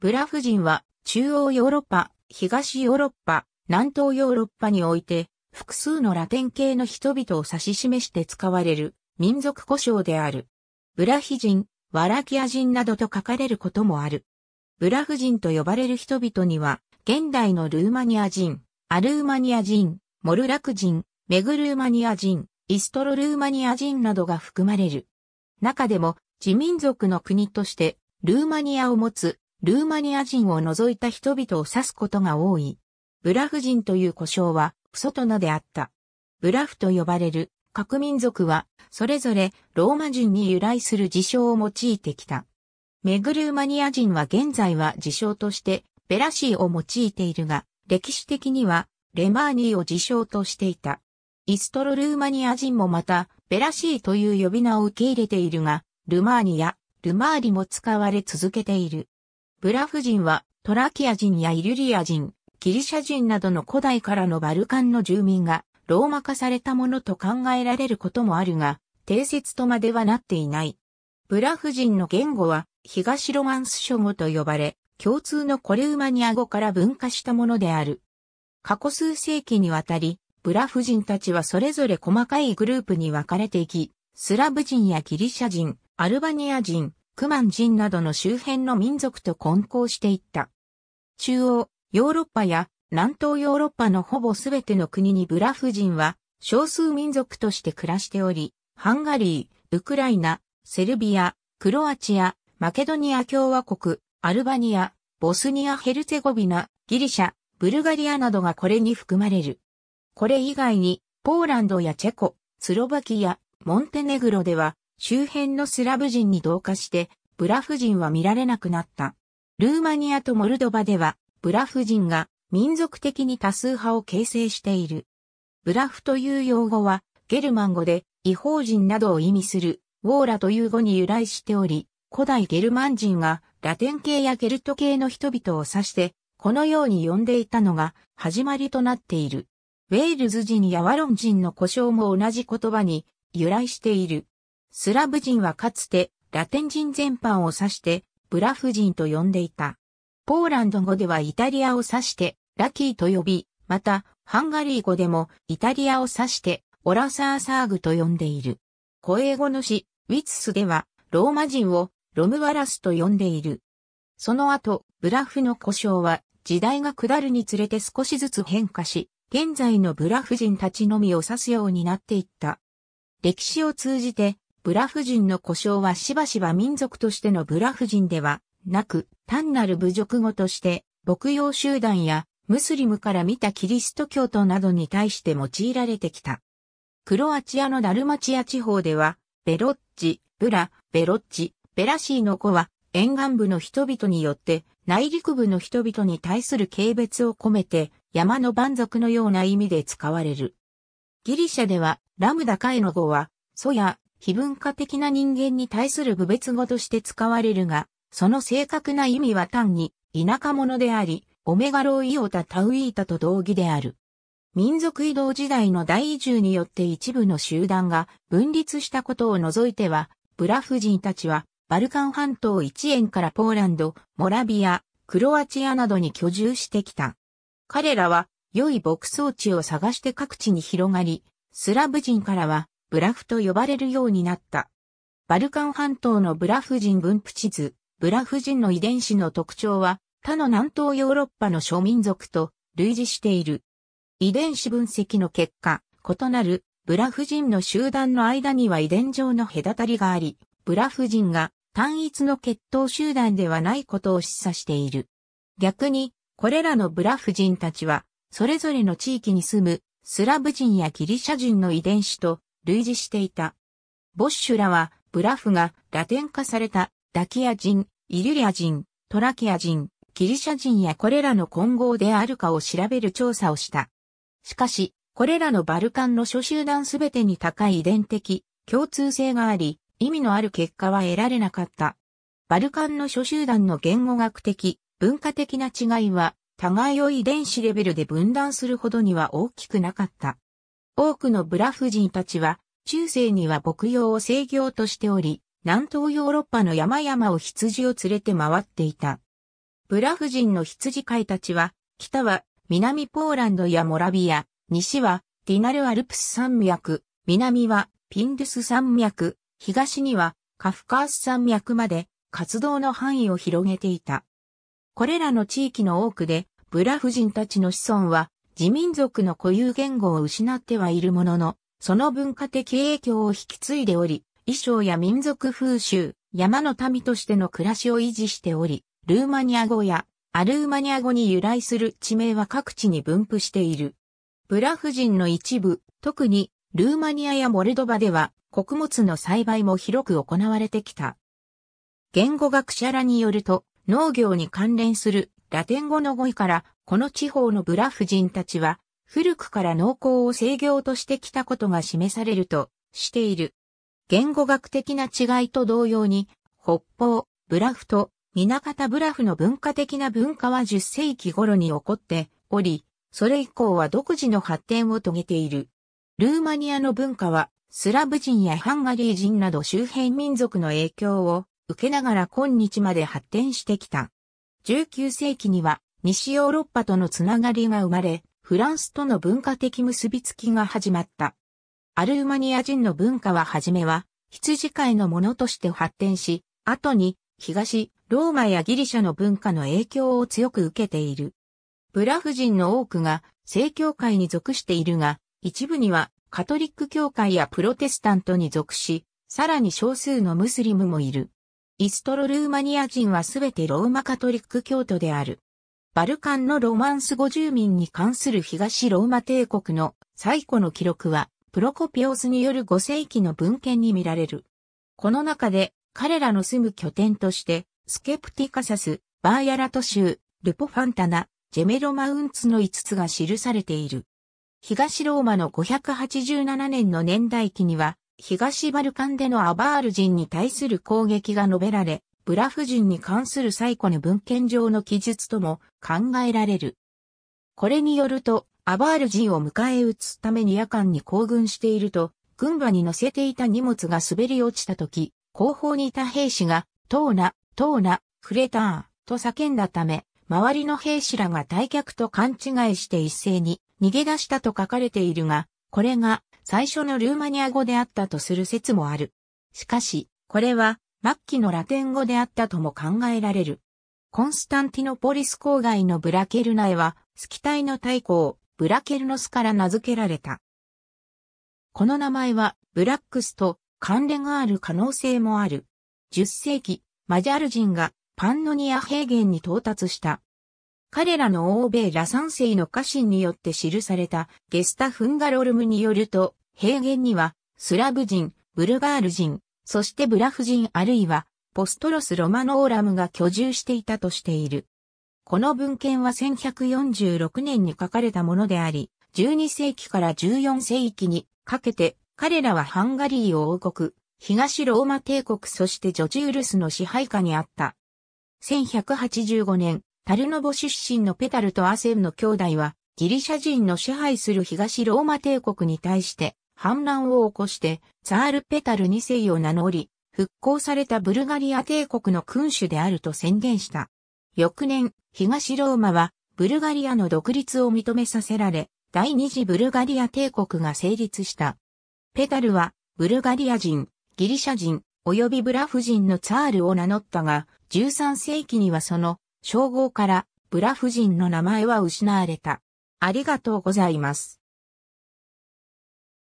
ブラフ人は中央ヨーロッパ、東ヨーロッパ、南東ヨーロッパにおいて複数のラテン系の人々を指し示して使われる民族故障である。ブラヒ人、ワラキア人などと書かれることもある。ブラフ人と呼ばれる人々には、現代のルーマニア人、アルーマニア人、モルラク人、メグルーマニア人、イストロルーマニア人などが含まれる。中でも、自民族の国として、ルーマニアを持つルーマニア人を除いた人々を指すことが多い。ブラフ人という呼称は、プソトナであった。ブラフと呼ばれる各民族は、それぞれローマ人に由来する自称を用いてきた。メグルーマニア人は現在は自称として、ベラシーを用いているが、歴史的には、レマーニーを自称としていた。イストロルーマニア人もまた、ベラシーという呼び名を受け入れているが、ルマーニや、ルマーリも使われ続けている。ブラフ人はトラキア人やイリュリア人、ギリシャ人などの古代からのバルカンの住民がローマ化されたものと考えられることもあるが、定説とまではなっていない。ブラフ人の言語は東ロマンス諸語と呼ばれ、共通のコレウマニア語から分化したものである。過去数世紀にわたり、ブラフ人たちはそれぞれ細かいグループに分かれていき、スラブ人やギリシャ人、アルバニア人、クマン人などの周辺の民族と混交していった。中央、ヨーロッパや南東ヨーロッパのほぼすべての国にブラフ人は少数民族として暮らしており、ハンガリー、ウクライナ、セルビア、クロアチア、マケドニア共和国、アルバニア、ボスニア・ヘルツェゴビナ、ギリシャ、ブルガリアなどがこれに含まれる。これ以外に、ポーランドやチェコ、スロバキア、モンテネグロでは、周辺のスラブ人に同化して、ブラフ人は見られなくなった。ルーマニアとモルドバでは、ブラフ人が民族的に多数派を形成している。ブラフという用語は、ゲルマン語で、違法人などを意味する、ウォーラという語に由来しており、古代ゲルマン人がラテン系やゲルト系の人々を指して、このように呼んでいたのが始まりとなっている。ウェールズ人やワロン人の故障も同じ言葉に由来している。スラブ人はかつてラテン人全般を指してブラフ人と呼んでいた。ポーランド語ではイタリアを指してラキーと呼び、またハンガリー語でもイタリアを指してオラサーサーグと呼んでいる。古英語の詩、ウィツスではローマ人をロムワラスと呼んでいる。その後、ブラフの故障は時代が下るにつれて少しずつ変化し、現在のブラフ人たちのみを指すようになっていった。歴史を通じてブラフ人の故障はしばしば民族としてのブラフ人ではなく、単なる侮辱語として、牧羊集団やムスリムから見たキリスト教徒などに対して用いられてきた。クロアチアのダルマチア地方では、ベロッチ、ブラ、ベロッチ、ベラシーの子は、沿岸部の人々によって、内陸部の人々に対する軽蔑を込めて、山の蛮族のような意味で使われる。ギリシャでは、ラムダカエの語は、ソヤ、非文化的な人間に対する部別語として使われるが、その正確な意味は単に田舎者であり、オメガロイオタタウイータと同義である。民族移動時代の大移住によって一部の集団が分立したことを除いては、ブラフ人たちはバルカン半島一円からポーランド、モラビア、クロアチアなどに居住してきた。彼らは良い牧草地を探して各地に広がり、スラブ人からはブラフと呼ばれるようになった。バルカン半島のブラフ人分布地図、ブラフ人の遺伝子の特徴は、他の南東ヨーロッパの諸民族と類似している。遺伝子分析の結果、異なるブラフ人の集団の間には遺伝上の隔たりがあり、ブラフ人が単一の血統集団ではないことを示唆している。逆に、これらのブラフ人たちは、それぞれの地域に住むスラブ人やギリシャ人の遺伝子と類似していた。ボッシュらは、ブラフがラテン化されたダキア人、イリュリア人、トラキア人、ギリシャ人やこれらの混合であるかを調べる調査をした。しかし、これらのバルカンの諸集団すべてに高い遺伝的共通性があり、意味のある結果は得られなかった。バルカンの諸集団の言語学的、文化的な違いは、互いを遺伝子レベルで分断するほどには大きくなかった。多くのブラフ人たちは、中世には牧羊を制業としており、南東ヨーロッパの山々を羊を連れて回っていた。ブラフ人の羊飼いたちは、北は南ポーランドやモラビア、西はディナルアルプス山脈、南はピンドゥス山脈、東にはカフカース山脈まで活動の範囲を広げていた。これらの地域の多くで、ブラフ人たちの子孫は自民族の固有言語を失ってはいるものの、その文化的影響を引き継いでおり、衣装や民族風習、山の民としての暮らしを維持しており、ルーマニア語やアルーマニア語に由来する地名は各地に分布している。ブラフ人の一部、特にルーマニアやモルドバでは穀物の栽培も広く行われてきた。言語学者らによると農業に関連するラテン語の語彙から、この地方のブラフ人たちは、古くから農耕を制業としてきたことが示されるとしている。言語学的な違いと同様に、北方、ブラフと南方ブラフの文化的な文化は10世紀頃に起こっており、それ以降は独自の発展を遂げている。ルーマニアの文化は、スラブ人やハンガリー人など周辺民族の影響を受けながら今日まで発展してきた。19世紀には西ヨーロッパとのつながりが生まれ、フランスとの文化的結びつきが始まった。アルーマニア人の文化は初めは羊飼いのものとして発展し、後に東、ローマやギリシャの文化の影響を強く受けている。ブラフ人の多くが正教会に属しているが、一部にはカトリック教会やプロテスタントに属し、さらに少数のムスリムもいる。イストロルーマニア人はすべてローマカトリック教徒である。バルカンのロマンス語住民に関する東ローマ帝国の最古の記録は、プロコピオスによる5世紀の文献に見られる。この中で、彼らの住む拠点として、スケプティカサス、バーヤラト州、ルポファンタナ、ジェメロマウンツの5つが記されている。東ローマの587年の年代記には、東バルカンでのアバール人に対する攻撃が述べられ、ブラフ人に関する最古の文献上の記述とも考えられる。これによると、アバール人を迎え撃つために夜間に行軍していると、軍馬に乗せていた荷物が滑り落ちた時、後方にいた兵士が、トーナ、トーナ、フレター、と叫んだため、周りの兵士らが退却と勘違いして一斉に逃げ出したと書かれているが、これが最初のルーマニア語であったとする説もある。しかし、これは末期のラテン語であったとも考えられる。コンスタンティノポリス郊外のブラケルナエは、スキタイの太鼓、ブラケルノスから名付けられた。この名前は、ブラックスと関連がある可能性もある。10世紀、マジャル人がパンノニア平原に到達した。彼らの欧米ラ三世の家臣によって記されたゲスタ・フンガロルムによると、平原には、スラブ人、ブルガール人、そしてブラフ人あるいは、ポストロス・ロマノーラムが居住していたとしている。この文献は1146年に書かれたものであり、12世紀から14世紀にかけて、彼らはハンガリーを王国、東ローマ帝国そしてジョジュールスの支配下にあった。1185年、タルノボ出身のペタルとアセンの兄弟は、ギリシャ人の支配する東ローマ帝国に対して、反乱を起こして、ツァールペタル2世を名乗り、復興されたブルガリア帝国の君主であると宣言した。翌年、東ローマは、ブルガリアの独立を認めさせられ、第二次ブルガリア帝国が成立した。ペタルは、ブルガリア人、ギリシャ人、及びブラフ人のツァールを名乗ったが、13世紀にはその称号からブラフ人の名前は失われた。ありがとうございます。